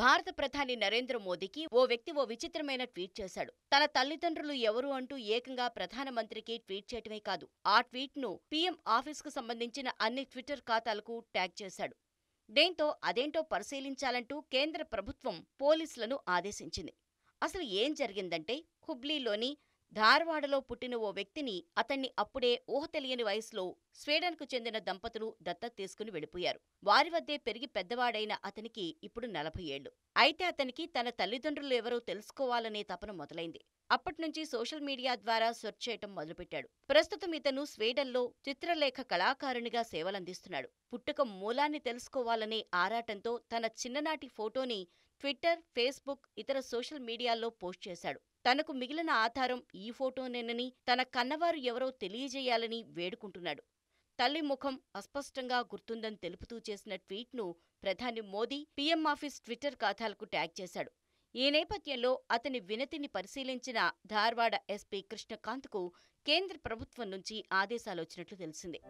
భారత ప్రధాని నరేంద్ర మోదీకి ఓ వ్యక్తి ఓ విచిత్రమైన ట్వీట్ చేశాడు తన తల్లిదండ్రులు ఎవరు అంటూ ఏకంగా ప్రధానమంత్రికి ట్వీట్ చేయటమే కాదు ఆ ట్వీట్ను పీఎం ఆఫీస్కు సంబంధించిన అన్ని ట్విట్టర్ ఖాతాలకు ట్యాగ్ చేశాడు దీంతో అదేంటో పరిశీలించాలంటూ కేంద్ర ప్రభుత్వం పోలీసులను ఆదేశించింది అసలు ఏం జరిగిందంటే హుబ్లీలోని ధార్వాడలో పుట్టిన ఓ వ్యక్తిని అతన్ని అప్పుడే ఊహ తెలియని వయసులో స్వీడన్కు చెందిన దంపతులు దత్తత తీసుకుని వెళ్ళిపోయారు వారి వద్దే పెరిగి పెద్దవాడైన అతనికి ఇప్పుడు నలభై ఏళ్లు అయితే అతనికి తన తల్లిదండ్రులు ఎవరో తెలుసుకోవాలనే తపన మొదలైంది అప్పట్నుంచి సోషల్ మీడియా ద్వారా సెర్చ్ చేయటం మొదలుపెట్టాడు ప్రస్తుతం ఇతను స్వీడన్లో చిత్రలేఖ కళాకారునిగా సేవలందిస్తున్నాడు పుట్టుక మూలాన్ని తెలుసుకోవాలనే ఆరాటంతో తన చిన్ననాటి ఫోటోని ట్విట్టర్ ఫేస్బుక్ ఇతర సోషల్ మీడియాల్లో పోస్ట్ చేశాడు తనకు మిగిలిన ఆధారం ఈ ఫోటోనేనని తన కన్నవారు ఎవరో తెలియజేయాలని వేడుకుంటున్నాడు తల్లి ముఖం అస్పష్టంగా గుర్తుందని తెలుపుతూ చేసిన ట్వీట్ను ప్రధాని మోదీ పీఎం ఆఫీస్ ట్విట్టర్ ఖాతాలకు ట్యాగ్ చేశాడు ఈ నేపథ్యంలో అతని వినతిని పరిశీలించిన ధార్వాడ ఎస్పీ కృష్ణకాంత్కు కేంద్ర ప్రభుత్వం నుంచి ఆదేశాలు వచ్చినట్లు తెలిసింది